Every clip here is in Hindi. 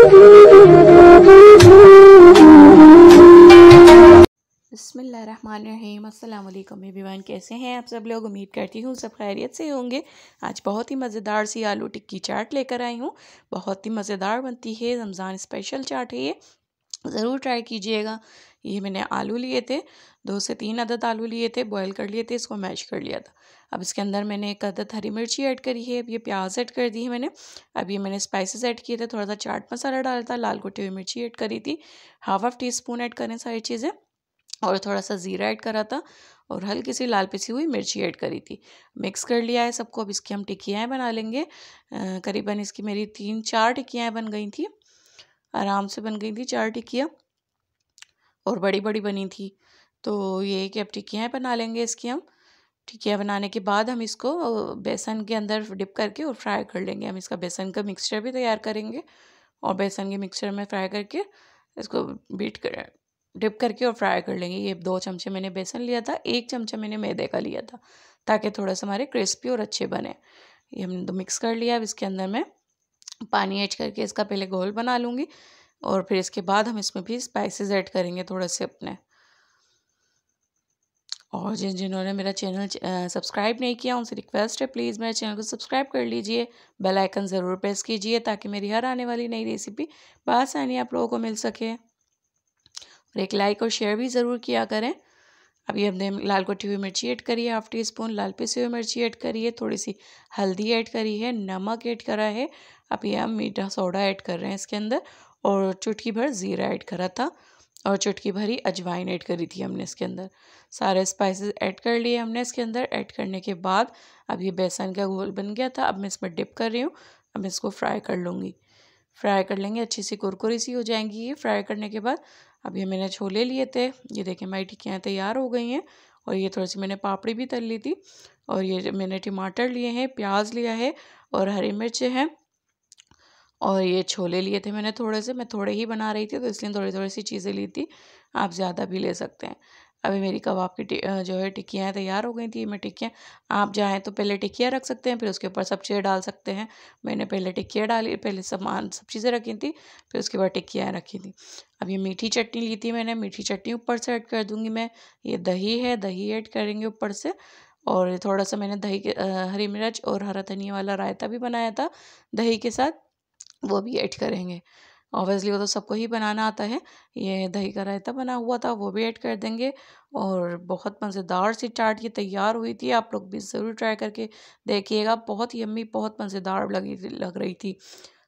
बसमीम अल्लाम एवरीवन कैसे हैं आप सब लोग उम्मीद करती हूँ सब खैरियत से होंगे आज बहुत ही मज़ेदार सी आलू टिक्की चाट लेकर आई हूँ बहुत ही मज़ेदार बनती है रमज़ान स्पेशल चाट है ये ज़रूर ट्राई कीजिएगा ये मैंने आलू लिए थे दो से तीन अदद आलू लिए थे बॉईल कर लिए थे इसको मैश कर लिया था अब इसके अंदर मैंने एक अदद हरी मिर्ची ऐड करी है अब ये प्याज ऐड कर दी है मैंने अब ये मैंने स्पाइसेस ऐड किए थे थोड़ा सा चाट मसाला डाला था लाल कुटी हुई मिर्ची ऐड करी थी half half teaspoon add करें सारी चीज़ें और थोड़ा सा ज़ीरा ऐड करा था और हल्की सी लाल पिसी हुई मिर्ची ऐड करी थी मिक्स कर लिया है सबको अब इसकी हम टिक्कियाँ बना लेंगे करीबन इसकी मेरी तीन चार टिक्कियाँ बन गई थी आराम से बन गई थी चार टिक्कियाँ और बड़ी बड़ी बनी थी तो ये कि अब टिक्कियाँ बना लेंगे इसकी हम टिक्कियाँ बनाने के बाद हम इसको बेसन के अंदर डिप करके और फ्राई कर लेंगे हम इसका बेसन का मिक्सचर भी तैयार करेंगे और बेसन के मिक्सचर में फ्राई करके इसको बीट कर डिप करके और फ्राई कर लेंगे ये दो चमचे मैंने बेसन लिया था एक चमचा मैंने मैदे का लिया था ताकि थोड़ा सा हमारे क्रिस्पी और अच्छे बने ये हमने तो मिक्स कर लिया अब इसके अंदर मैं पानी ऐड करके इसका पहले घोल बना लूँगी और फिर इसके बाद हम इसमें भी स्पाइसेस ऐड करेंगे थोड़े से अपने और जिन जिन्होंने मेरा चैनल सब्सक्राइब नहीं किया उनसे रिक्वेस्ट है प्लीज़ मेरे चैनल को सब्सक्राइब कर लीजिए बेल आइकन ज़रूर प्रेस कीजिए ताकि मेरी हर आने वाली नई रेसिपी बासानी आप लोगों को मिल सके और एक लाइक और शेयर भी ज़रूर किया करें अभी हमने लाल कोटी हुई मिर्ची ऐड करी है हाफ टी स्पून लाल पिसी हुई मिर्ची ऐड करी है थोड़ी सी हल्दी ऐड करी है नमक ऐड करा है अभी हम मीठा सोडा ऐड कर रहे हैं इसके अंदर और चुटकी भर ज़ीरा ऐड करा था और चुटकी भरी अजवाइन ऐड करी थी हमने इसके अंदर सारे स्पाइसेस ऐड कर लिए हमने इसके अंदर ऐड करने के बाद अब ये बेसन का घोल बन गया था अब मैं इसमें डिप कर रही हूँ अब मैं इसको फ्राई कर लूँगी फ्राई कर लेंगे अच्छी सी कुरकुरी सी हो जाएंगी ये फ्राई करने के बाद अब ये मैंने छोले लिए थे ये देखें मेरी टिक्कियाँ तैयार हो गई हैं और ये थोड़ी सी मैंने पापड़ी भी तल ली थी और ये मैंने टमाटर लिए हैं प्याज लिया है और हरी मिर्च हैं और ये छोले लिए थे मैंने थोड़े से मैं थोड़े ही बना रही थी तो इसलिए थोड़ी थोड़ी सी चीज़ें ली थी आप ज़्यादा भी ले सकते हैं अभी मेरी कबाब की जो है टिक्कियाँ तैयार हो गई थी मैं टिक्कियाँ आप जाएँ तो पहले टिक्कियाँ रख सकते हैं फिर उसके ऊपर सब चीज़ें डाल सकते हैं मैंने पहले टिक्कियाँ डाली पहले सामान सब चीज़ें रखी थी फिर उसके बाद टिक्कियाँ रखी थी अब ये मीठी चटनी ली थी मैंने मीठी चटनी ऊपर से ऐड कर दूँगी मैं ये दही है दही ऐड करेंगे ऊपर से और थोड़ा सा मैंने दही के हरी मिर्च और हरा धनिया वाला रायता भी बनाया था दही के साथ वो भी ऐड करेंगे ऑब्वियसली वो तो सबको ही बनाना आता है ये दही का रायता बना हुआ था वो भी ऐड कर देंगे और बहुत मज़ेदार सी चाट ये तैयार हुई थी आप लोग भी ज़रूर ट्राई करके देखिएगा बहुत यम्मी बहुत मज़ेदार लगी लग रही थी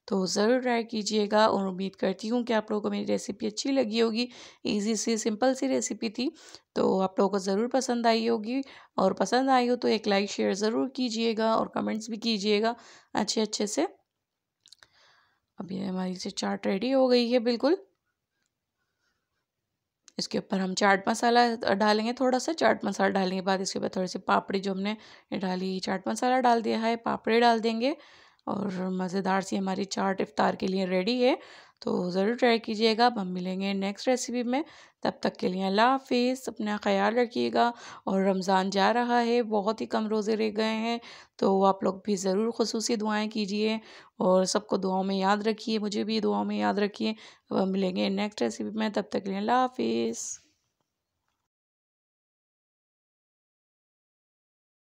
तो ज़रूर ट्राई कीजिएगा और उम्मीद करती हूँ कि आप लोगों को मेरी रेसिपी अच्छी लगी होगी इजी सी सिंपल सी रेसिपी थी तो आप लोगों को ज़रूर पसंद आई होगी और पसंद आई हो तो एक लाइक शेयर ज़रूर कीजिएगा और कमेंट्स भी कीजिएगा अच्छे अच्छे से अब ये हमारी से चाट रेडी हो गई है बिल्कुल इसके ऊपर हम चाट मसाला डालेंगे थोड़ा सा चाट मसाला डालने के बाद इसके ऊपर थोड़ी सी पापड़ी जो हमने डाली चाट मसाला डाल दिया है पापड़ी डाल देंगे और मज़ेदार सी हमारी चाट इफ्तार के लिए रेडी है तो ज़रूर ट्राई कीजिएगा अब हम मिलेंगे नेक्स्ट रेसिपी में तब तक के लिए अल्लाह हाफिज़ अपना ख्याल रखिएगा और रमज़ान जा रहा है बहुत ही कम रोज़े रह गए हैं तो आप लोग भी ज़रूर खसूस दुआएं कीजिए और सबको दुआओं में याद रखिए मुझे भी दुआओं में याद रखिए अब हम मिलेंगे नेक्स्ट रेसिपी में तब तक के लिए अल्लाह हाफिज़